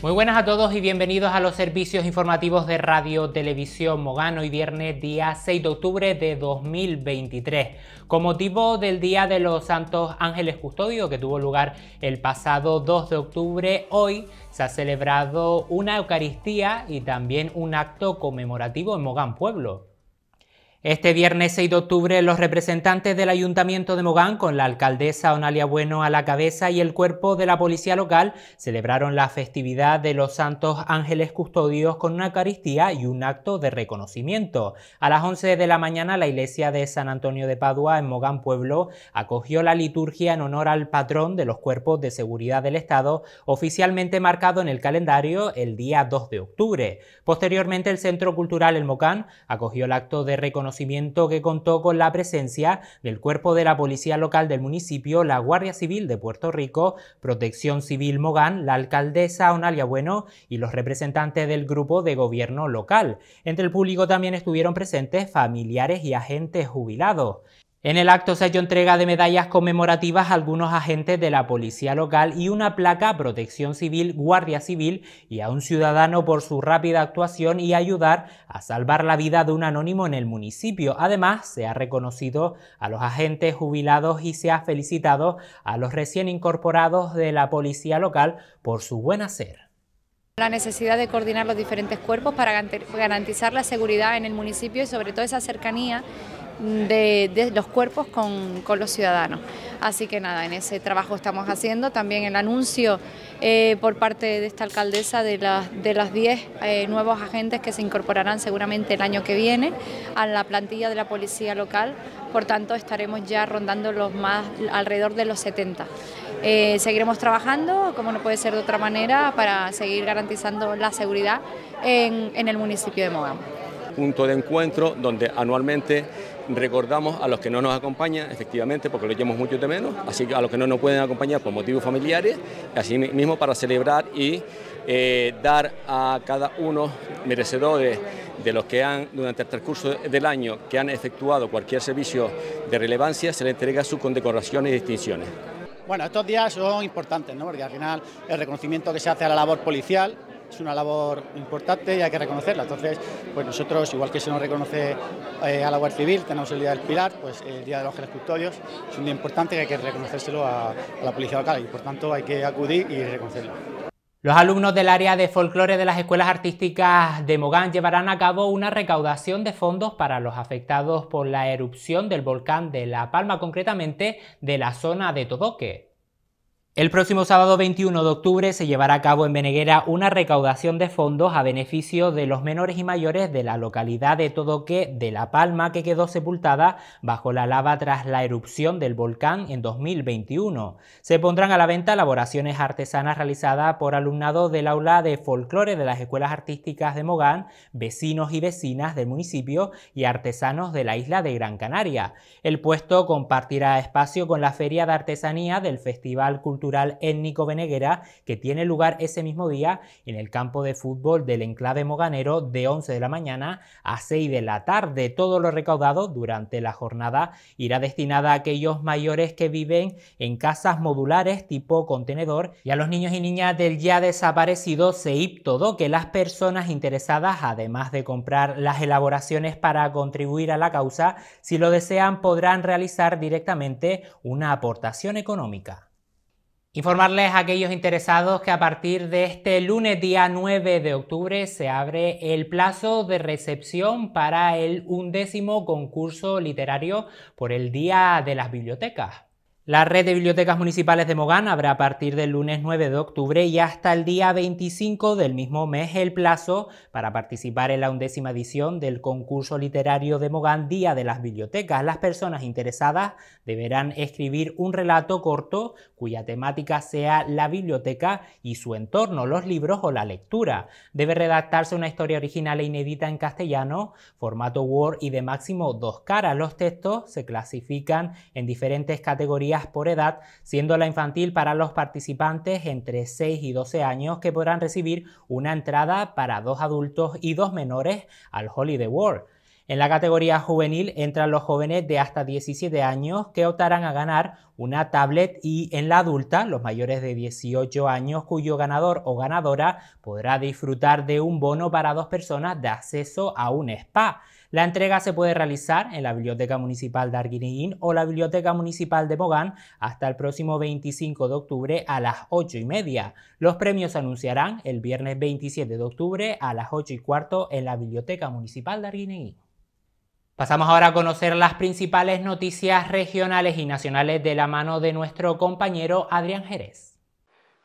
Muy buenas a todos y bienvenidos a los servicios informativos de Radio Televisión Mogán, hoy viernes día 6 de octubre de 2023. Con motivo del Día de los Santos Ángeles Custodio, que tuvo lugar el pasado 2 de octubre, hoy se ha celebrado una Eucaristía y también un acto conmemorativo en Mogán Pueblo. Este viernes 6 de octubre, los representantes del Ayuntamiento de Mogán, con la alcaldesa Onalia Bueno a la cabeza y el cuerpo de la policía local, celebraron la festividad de los Santos Ángeles Custodios con una caristía y un acto de reconocimiento. A las 11 de la mañana, la iglesia de San Antonio de Padua, en Mogán Pueblo, acogió la liturgia en honor al patrón de los cuerpos de seguridad del Estado, oficialmente marcado en el calendario el día 2 de octubre. Posteriormente, el Centro Cultural El Mogán acogió el acto de reconocimiento que contó con la presencia del cuerpo de la policía local del municipio, la Guardia Civil de Puerto Rico, Protección Civil Mogán, la alcaldesa Onalia Bueno y los representantes del grupo de gobierno local. Entre el público también estuvieron presentes familiares y agentes jubilados. En el acto se ha hecho entrega de medallas conmemorativas a algunos agentes de la policía local y una placa Protección Civil, Guardia Civil y a un ciudadano por su rápida actuación y ayudar a salvar la vida de un anónimo en el municipio. Además, se ha reconocido a los agentes jubilados y se ha felicitado a los recién incorporados de la policía local por su buen hacer la necesidad de coordinar los diferentes cuerpos para garantizar la seguridad en el municipio y sobre todo esa cercanía de, los cuerpos con, los ciudadanos. Así que nada, en ese trabajo estamos haciendo. También el anuncio eh, por parte de esta alcaldesa de las 10 de las eh, nuevos agentes que se incorporarán seguramente el año que viene a la plantilla de la policía local. Por tanto, estaremos ya rondando los más alrededor de los 70. Eh, seguiremos trabajando, como no puede ser de otra manera, para seguir garantizando la seguridad en, el municipio de Mogán. Punto de encuentro donde anualmente Recordamos a los que no nos acompañan, efectivamente, porque lo llevamos mucho de menos, así que a los que no nos pueden acompañar por motivos familiares, así mismo para celebrar y eh, dar a cada uno merecedores de los que han, durante el transcurso del año, que han efectuado cualquier servicio de relevancia, se le entrega sus condecoraciones y distinciones. Bueno, estos días son importantes, ¿no? porque al final el reconocimiento que se hace a la labor policial es una labor importante y hay que reconocerla. Entonces, pues nosotros, igual que se nos reconoce eh, a la Guardia Civil, tenemos el Día del Pilar, pues el Día de los Ángeles Custodios, es un día importante y hay que reconocérselo a, a la policía local y por tanto hay que acudir y reconocerlo. Los alumnos del área de folclore de las escuelas artísticas de Mogán llevarán a cabo una recaudación de fondos para los afectados por la erupción del volcán de La Palma, concretamente de la zona de Todoque. El próximo sábado 21 de octubre se llevará a cabo en Beneguera una recaudación de fondos a beneficio de los menores y mayores de la localidad de Todoque de La Palma que quedó sepultada bajo la lava tras la erupción del volcán en 2021. Se pondrán a la venta elaboraciones artesanas realizadas por alumnado del aula de folclore de las escuelas artísticas de Mogán, vecinos y vecinas del municipio y artesanos de la isla de Gran Canaria. El puesto compartirá espacio con la Feria de Artesanía del Festival Cultural étnico veneguera que tiene lugar ese mismo día en el campo de fútbol del enclave moganero de 11 de la mañana a 6 de la tarde. Todo lo recaudado durante la jornada irá destinada a aquellos mayores que viven en casas modulares tipo contenedor y a los niños y niñas del ya desaparecido CEIP todo que las personas interesadas, además de comprar las elaboraciones para contribuir a la causa, si lo desean podrán realizar directamente una aportación económica. Informarles a aquellos interesados que a partir de este lunes día 9 de octubre se abre el plazo de recepción para el undécimo concurso literario por el Día de las Bibliotecas. La red de bibliotecas municipales de Mogán habrá a partir del lunes 9 de octubre y hasta el día 25 del mismo mes el plazo para participar en la undécima edición del concurso literario de Mogán Día de las Bibliotecas. Las personas interesadas deberán escribir un relato corto cuya temática sea la biblioteca y su entorno, los libros o la lectura. Debe redactarse una historia original e inédita en castellano, formato Word y de máximo dos caras. Los textos se clasifican en diferentes categorías por edad, siendo la infantil para los participantes entre 6 y 12 años que podrán recibir una entrada para dos adultos y dos menores al Holiday World. En la categoría juvenil entran los jóvenes de hasta 17 años que optarán a ganar una tablet y en la adulta los mayores de 18 años cuyo ganador o ganadora podrá disfrutar de un bono para dos personas de acceso a un spa. La entrega se puede realizar en la Biblioteca Municipal de Arguineguín o la Biblioteca Municipal de Mogán hasta el próximo 25 de octubre a las 8 y media. Los premios se anunciarán el viernes 27 de octubre a las 8 y cuarto en la Biblioteca Municipal de Arguineguín. Pasamos ahora a conocer las principales noticias regionales y nacionales de la mano de nuestro compañero Adrián Jerez.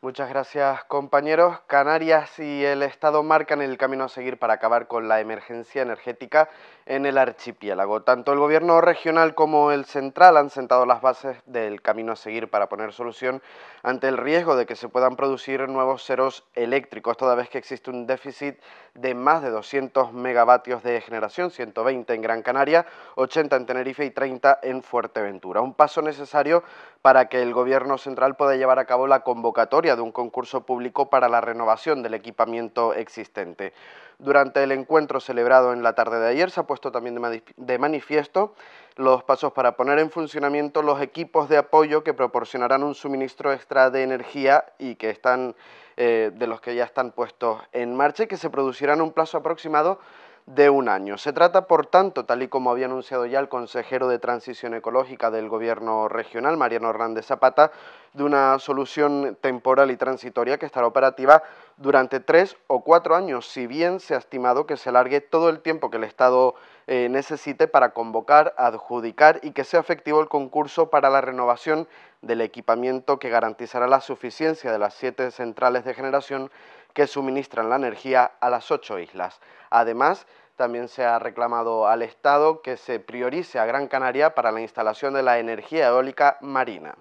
Muchas gracias compañeros. Canarias y el Estado marcan el camino a seguir para acabar con la emergencia energética en el archipiélago. Tanto el gobierno regional como el central han sentado las bases del camino a seguir para poner solución ante el riesgo de que se puedan producir nuevos ceros eléctricos, toda vez que existe un déficit de más de 200 megavatios de generación, 120 en Gran Canaria, 80 en Tenerife y 30 en Fuerteventura. Un paso necesario para que el Gobierno central pueda llevar a cabo la convocatoria de un concurso público para la renovación del equipamiento existente. Durante el encuentro celebrado en la tarde de ayer se ha puesto también de manifiesto los pasos para poner en funcionamiento los equipos de apoyo que proporcionarán un suministro extra de energía y que están eh, de los que ya están puestos en marcha y que se producirán en un plazo aproximado de un año. Se trata, por tanto, tal y como había anunciado ya el consejero de Transición Ecológica del Gobierno Regional, Mariano Hernández Zapata, de una solución temporal y transitoria que estará operativa durante tres o cuatro años, si bien se ha estimado que se alargue todo el tiempo que el Estado eh, necesite para convocar, adjudicar y que sea efectivo el concurso para la renovación del equipamiento que garantizará la suficiencia de las siete centrales de generación que suministran la energía a las ocho islas. Además, también se ha reclamado al Estado que se priorice a Gran Canaria para la instalación de la energía eólica marina.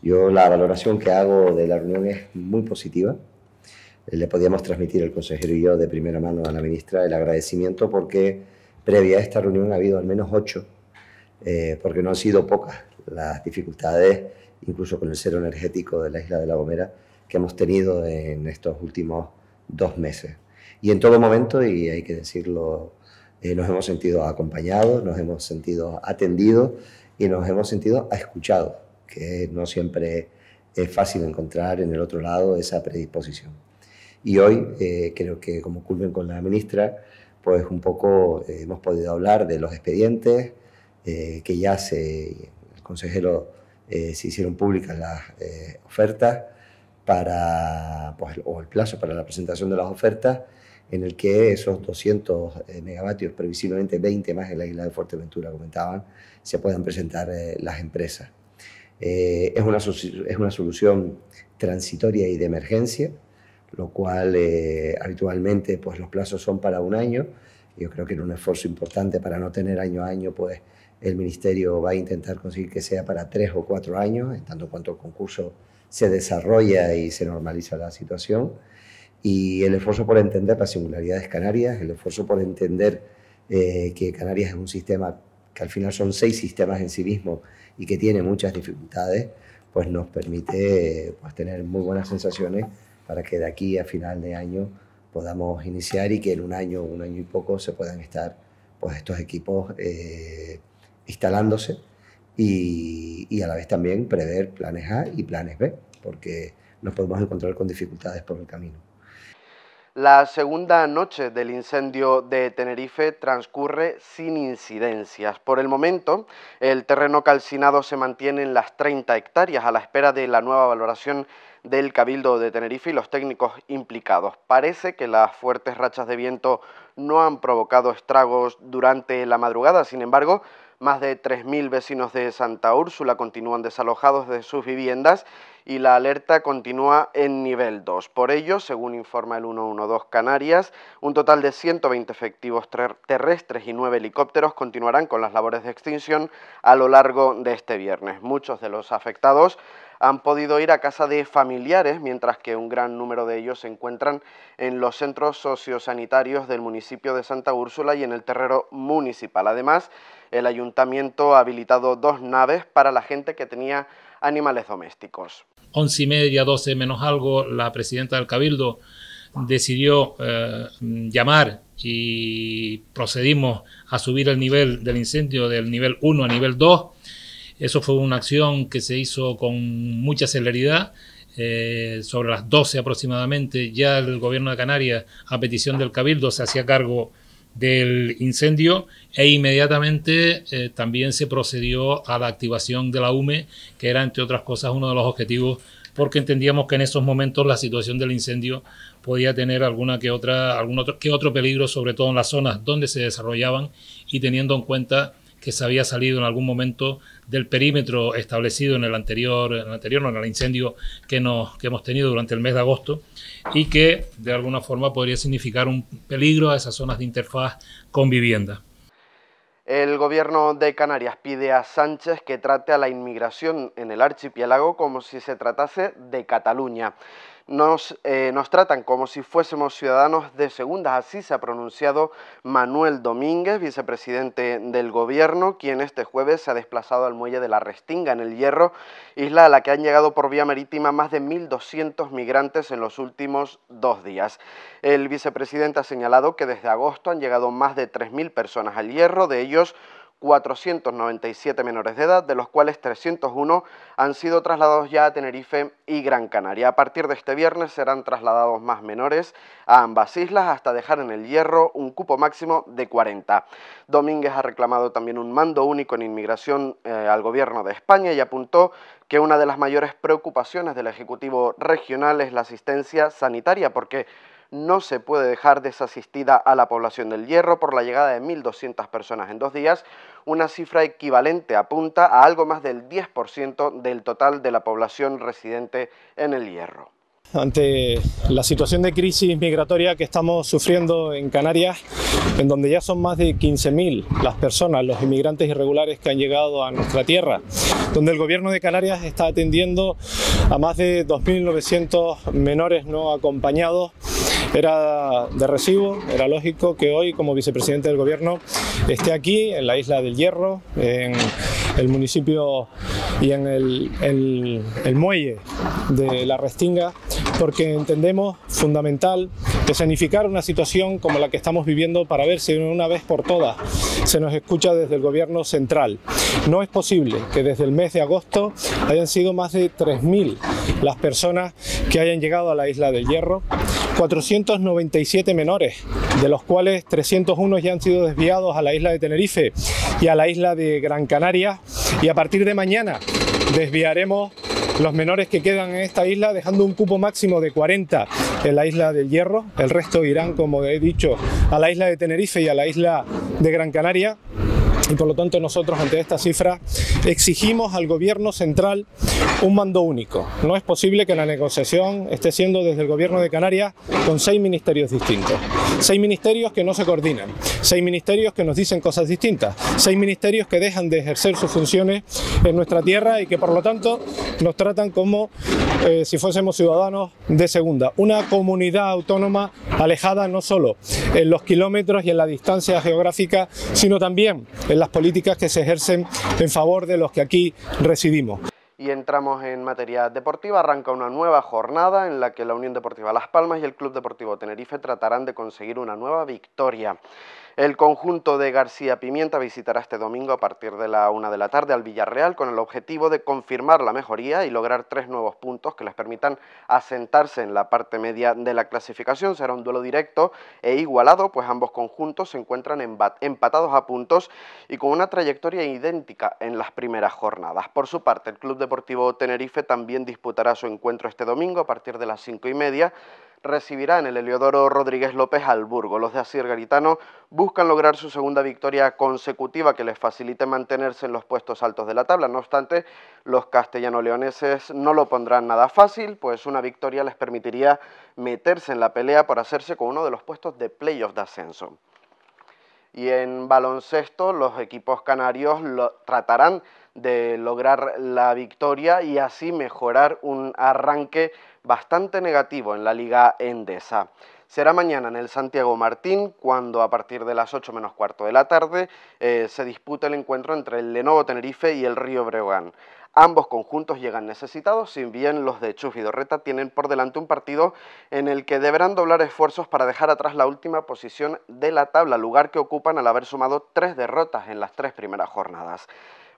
Yo la valoración que hago de la reunión es muy positiva. Eh, le podíamos transmitir el consejero y yo de primera mano a la ministra el agradecimiento porque previa a esta reunión ha habido al menos ocho, eh, porque no han sido pocas las dificultades, incluso con el cero energético de la isla de La Gomera, que hemos tenido en estos últimos dos meses. Y en todo momento, y hay que decirlo, eh, nos hemos sentido acompañados, nos hemos sentido atendidos y nos hemos sentido escuchados, que no siempre es fácil encontrar en el otro lado esa predisposición. Y hoy eh, creo que como culmen con la ministra, pues un poco eh, hemos podido hablar de los expedientes eh, que ya se, el consejero eh, se hicieron públicas las ofertas para, pues, o el plazo para la presentación de las ofertas, en el que esos 200 megavatios, previsiblemente 20 más en la isla de Fuerteventura, comentaban, se puedan presentar las empresas. es, una, es una solución transitoria y de emergencia, lo cual eh, habitualmente pues, los plazos son para un año. Yo creo que es un esfuerzo importante para no tener año a año, pues el Ministerio va a intentar conseguir que sea para tres o cuatro años, en tanto cuanto el concurso se desarrolla y se normaliza la situación. Y el esfuerzo por entender las singularidades canarias, el esfuerzo por entender eh, que Canarias es un sistema que al final son seis sistemas en sí mismo y que tiene muchas dificultades, pues nos permite pues, tener muy buenas sensaciones para que de aquí a final de año podamos iniciar y que en un año, un año y poco se puedan estar pues, estos equipos eh, instalándose y, y, a la vez también prever planes A y planes B, porque nos podemos encontrar con dificultades por el camino. La segunda noche del incendio de Tenerife transcurre sin incidencias. Por el momento, el terreno calcinado se mantiene en las 30 hectáreas a la espera de la nueva valoración del Cabildo de Tenerife y los técnicos implicados. Parece que las fuertes rachas de viento no han provocado estragos durante la madrugada, sin embargo, más de 3.000 vecinos de Santa Úrsula continúan desalojados de sus viviendas y la alerta continúa en nivel 2. Por ello, según informa el 112 Canarias, un total de 120 efectivos terrestres y 9 helicópteros continuarán con las labores de extinción a lo largo de este viernes. Muchos de los afectados han podido ir a casa de familiares, mientras que un gran número de ellos se encuentran en los centros sociosanitarios del municipio de Santa Úrsula y en el terreno municipal. Además, el ayuntamiento ha habilitado dos naves para la gente que tenía animales domésticos. Once y media, doce menos algo, la presidenta del Cabildo decidió eh, llamar y procedimos a subir el nivel del incendio del nivel 1 a nivel 2 eso fue una acción que se hizo con mucha celeridad. Eh, sobre las 12 aproximadamente, ya el gobierno de Canarias, a petición del Cabildo, se hacía cargo del incendio e inmediatamente eh, también se procedió a la activación de la UME, que era, entre otras cosas, uno de los objetivos, porque entendíamos que en esos momentos la situación del incendio podía tener alguna que otra, algún que otro peligro, sobre todo en las zonas donde se desarrollaban y teniendo en cuenta que se había salido en algún momento del perímetro establecido en el anterior, en el, anterior en el incendio que hemos tenido durante el mes de agosto y que de alguna forma podría significar un peligro a esas zonas de interfaz con vivienda. El gobierno de Canarias pide a Sánchez que trate a la inmigración en el archipiélago como si se tratase de Cataluña. Eh, nos, tratan como si fuésemos ciudadanos de segundas. Así se ha pronunciado Manuel Domínguez, vicepresidente del gobierno, quien este jueves se ha desplazado al muelle de La Restinga, en el Hierro, isla a la que han llegado por vía marítima más de 1.200 migrantes en los últimos dos días. El vicepresidente ha señalado que desde agosto han llegado más de 3.000 personas al Hierro, de ellos 497 menores de edad, de los cuales 301 han sido trasladados ya a Tenerife y Gran Canaria. A partir de este viernes serán trasladados más menores a ambas islas hasta dejar en el hierro un cupo máximo de 40. Domínguez ha reclamado también un mando único en inmigración eh, al gobierno de España y apuntó que una de las mayores preocupaciones del Ejecutivo Regional es la asistencia sanitaria, porque no se puede dejar desasistida a la población del Hierro por la llegada de 1.200 personas en dos días, una cifra equivalente apunta a algo más del 10% del total de la población residente en el Hierro. Ante la situación de crisis migratoria que estamos sufriendo en Canarias, en donde ya son más de 15.000 las personas, los inmigrantes irregulares que han llegado a nuestra tierra, donde el gobierno de Canarias está atendiendo a más de 2.900 menores no acompañados era de recibo, era lógico que hoy como vicepresidente del gobierno esté aquí, en la isla del Hierro, en el municipio y en el, muelle de la Restinga, porque entendemos fundamental escenificar una situación como la que estamos viviendo para ver si una vez por todas se nos escucha desde el gobierno central. No es posible que desde el mes de agosto hayan sido más de 3.000 las personas que hayan llegado a la isla del Hierro, 497 menores, de los cuales 301 ya han sido desviados a la isla de Tenerife y a la isla de Gran Canaria. Y a partir de mañana desviaremos los menores que quedan en esta isla, dejando un cupo máximo de 40 en la isla del Hierro. El resto irán, como he dicho, a la isla de Tenerife y a la isla de Gran Canaria y por lo tanto nosotros ante esta cifra exigimos al gobierno central un mando único. No es posible que la negociación esté siendo desde el gobierno de Canarias con seis ministerios distintos. Seis ministerios que no se coordinan, seis ministerios que nos dicen cosas distintas, seis ministerios que dejan de ejercer sus funciones en nuestra tierra y que por lo tanto nos tratan como eh, si fuésemos ciudadanos de segunda, una comunidad autónoma alejada no solo en los kilómetros y en la distancia geográfica, sino también en las políticas que se ejercen en favor de los que aquí residimos. Y entramos en materia deportiva, arranca una nueva jornada en la que la Unión Deportiva Las Palmas y el Club Deportivo Tenerife tratarán de conseguir una nueva victoria. El conjunto de García Pimienta visitará este domingo a partir de la una de la tarde al Villarreal con el objetivo de confirmar la mejoría y lograr tres nuevos puntos que les permitan asentarse en la parte media de la clasificación. Será un duelo directo e igualado, pues ambos conjuntos se encuentran empatados a puntos y con una trayectoria idéntica en las primeras jornadas. Por su parte, el Club Deportivo Tenerife también disputará su encuentro este domingo a partir de las cinco y media recibirá en el Heliodoro Rodríguez López Alburgo. Los de Asier Garitano buscan lograr su segunda victoria consecutiva que les facilite mantenerse en los puestos altos de la tabla. No obstante, los castellano-leoneses no lo pondrán nada fácil, pues una victoria les permitiría meterse en la pelea por hacerse con uno de los puestos de playoff de ascenso. Y en baloncesto los equipos canarios tratarán de lograr la victoria y así mejorar un arranque bastante negativo en la Liga Endesa. Será mañana en el Santiago Martín, cuando a partir de las 8 menos cuarto de la tarde eh, se disputa el encuentro entre el Lenovo Tenerife y el Río Breogán. Ambos conjuntos llegan necesitados, sin bien los de Chus y Dorreta tienen por delante un partido en el que deberán doblar esfuerzos para dejar atrás la última posición de la tabla, lugar que ocupan al haber sumado tres derrotas en las tres primeras jornadas.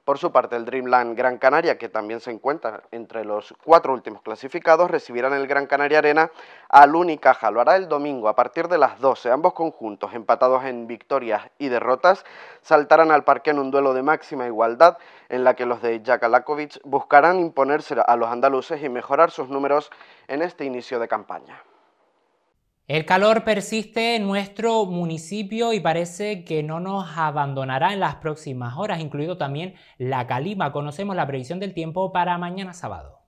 Por su parte, el Dreamland Gran Canaria, que también se encuentra entre los cuatro últimos clasificados, recibirán el Gran Canaria Arena al Unicaja. Lo hará el domingo a partir de las 12. Ambos conjuntos, empatados en victorias y derrotas, saltarán al parque en un duelo de máxima igualdad en la que los de Jakalakovic buscarán imponerse a los andaluces y mejorar sus números en este inicio de campaña. El calor persiste en nuestro municipio y parece que no nos abandonará en las próximas horas, incluido también la calima. Conocemos la previsión del tiempo para mañana sábado.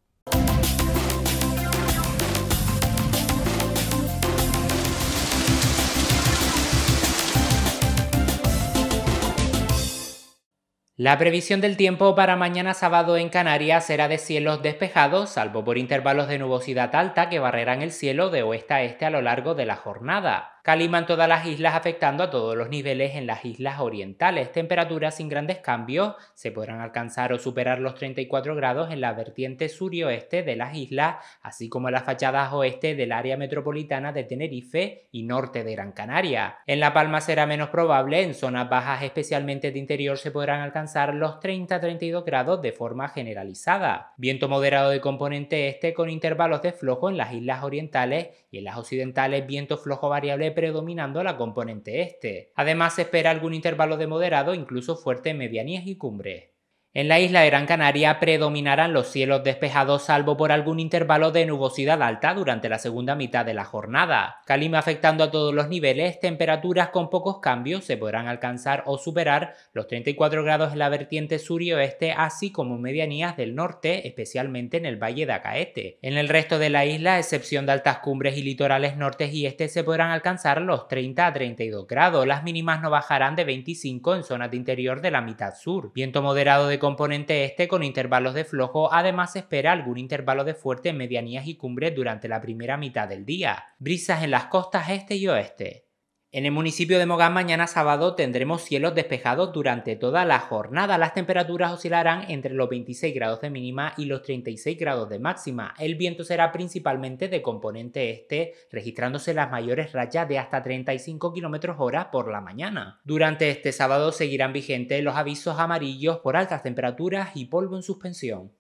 La previsión del tiempo para mañana sábado en Canarias será de cielos despejados, salvo por intervalos de nubosidad alta que barrerán el cielo de oeste a este a lo largo de la jornada. Caliman todas las islas afectando a todos los niveles en las islas orientales. Temperaturas sin grandes cambios se podrán alcanzar o superar los 34 grados en la vertiente sur y oeste de las islas, así como en las fachadas oeste del área metropolitana de Tenerife y norte de Gran Canaria. En La Palma será menos probable, en zonas bajas especialmente de interior se podrán alcanzar los 30-32 grados de forma generalizada. Viento moderado de componente este con intervalos de flojo en las islas orientales y en las occidentales viento flojo variable predominando la componente este. Además se espera algún intervalo de moderado, incluso fuerte en medianías y cumbres. En la isla de Gran Canaria predominarán los cielos despejados salvo por algún intervalo de nubosidad alta durante la segunda mitad de la jornada. Calima afectando a todos los niveles, temperaturas con pocos cambios se podrán alcanzar o superar los 34 grados en la vertiente sur y oeste así como medianías del norte, especialmente en el valle de Acaete. En el resto de la isla, excepción de altas cumbres y litorales norte y este, se podrán alcanzar los 30 a 32 grados. Las mínimas no bajarán de 25 en zonas de interior de la mitad sur. Viento moderado de componente este con intervalos de flojo, además espera algún intervalo de fuerte en medianías y cumbres durante la primera mitad del día, brisas en las costas este y oeste. En el municipio de Mogán mañana sábado tendremos cielos despejados durante toda la jornada. Las temperaturas oscilarán entre los 26 grados de mínima y los 36 grados de máxima. El viento será principalmente de componente este, registrándose las mayores rayas de hasta 35 km hora por la mañana. Durante este sábado seguirán vigentes los avisos amarillos por altas temperaturas y polvo en suspensión.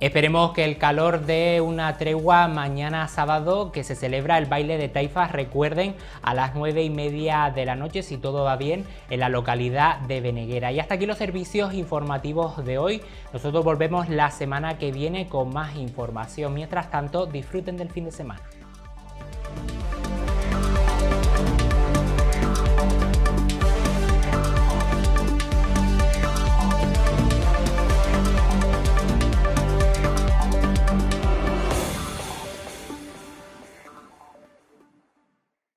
Esperemos que el calor de una tregua mañana sábado que se celebra el baile de taifas, recuerden, a las nueve y media de la noche, si todo va bien, en la localidad de Beneguera. Y hasta aquí los servicios informativos de hoy. Nosotros volvemos la semana que viene con más información. Mientras tanto, disfruten del fin de semana.